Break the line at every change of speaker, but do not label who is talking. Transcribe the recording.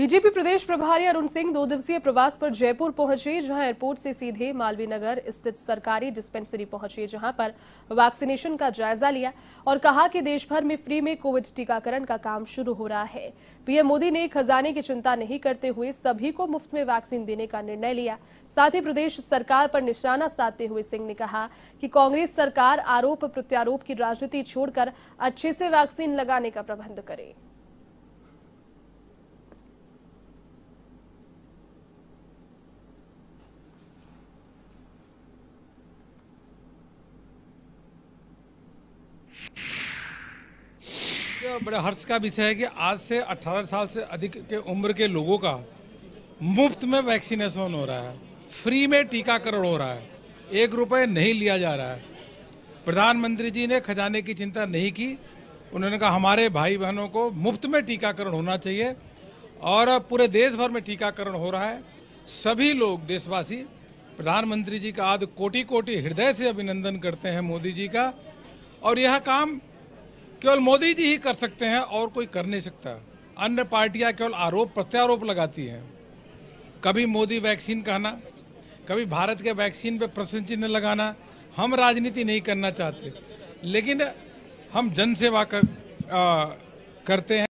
BJP प्रदेश प्रभारी अरुण सिंह दो दिवसीय प्रवास पर जयपुर पहुंचे जहां एयरपोर्ट से सीधे मालवीय नगर स्थित सरकारी डिस्पेंसरी पहुंचे जहां पर वैक्सीनेशन का जायजा लिया और कहा कि देश भर में फ्री में कोविड टीकाकरण का काम शुरू हो रहा है पीएम मोदी ने खजाने की चिंता नहीं करते हुए सभी को मुफ्त में वैक्सीन देने का निर्णय लिया साथ ही प्रदेश सरकार पर निशाना साधते हुए सिंह ने कहा कि कांग्रेस सरकार आरोप प्रत्यारोप की राजनीति छोड़कर अच्छे से वैक्सीन लगाने का प्रबंध करे
बड़े हर्ष का विषय है कि आज से 18 साल से अधिक के उम्र के लोगों का मुफ्त में वैक्सीनेशन हो रहा है फ्री में टीकाकरण हो रहा है एक रुपये नहीं लिया जा रहा है प्रधानमंत्री जी ने खजाने की चिंता नहीं की उन्होंने कहा हमारे भाई बहनों को मुफ्त में टीकाकरण होना चाहिए और पूरे देश भर में टीकाकरण हो रहा है सभी लोग देशवासी प्रधानमंत्री जी का आज कोटि कोटि हृदय से अभिनंदन करते हैं मोदी जी का और यह काम केवल मोदी जी ही कर सकते हैं और कोई कर नहीं सकता अन्य पार्टियां केवल आरोप प्रत्यारोप लगाती हैं कभी मोदी वैक्सीन कहना कभी भारत के वैक्सीन पे प्रश्न चिन्ह लगाना हम राजनीति नहीं करना चाहते लेकिन हम जनसेवा कर, आ, करते हैं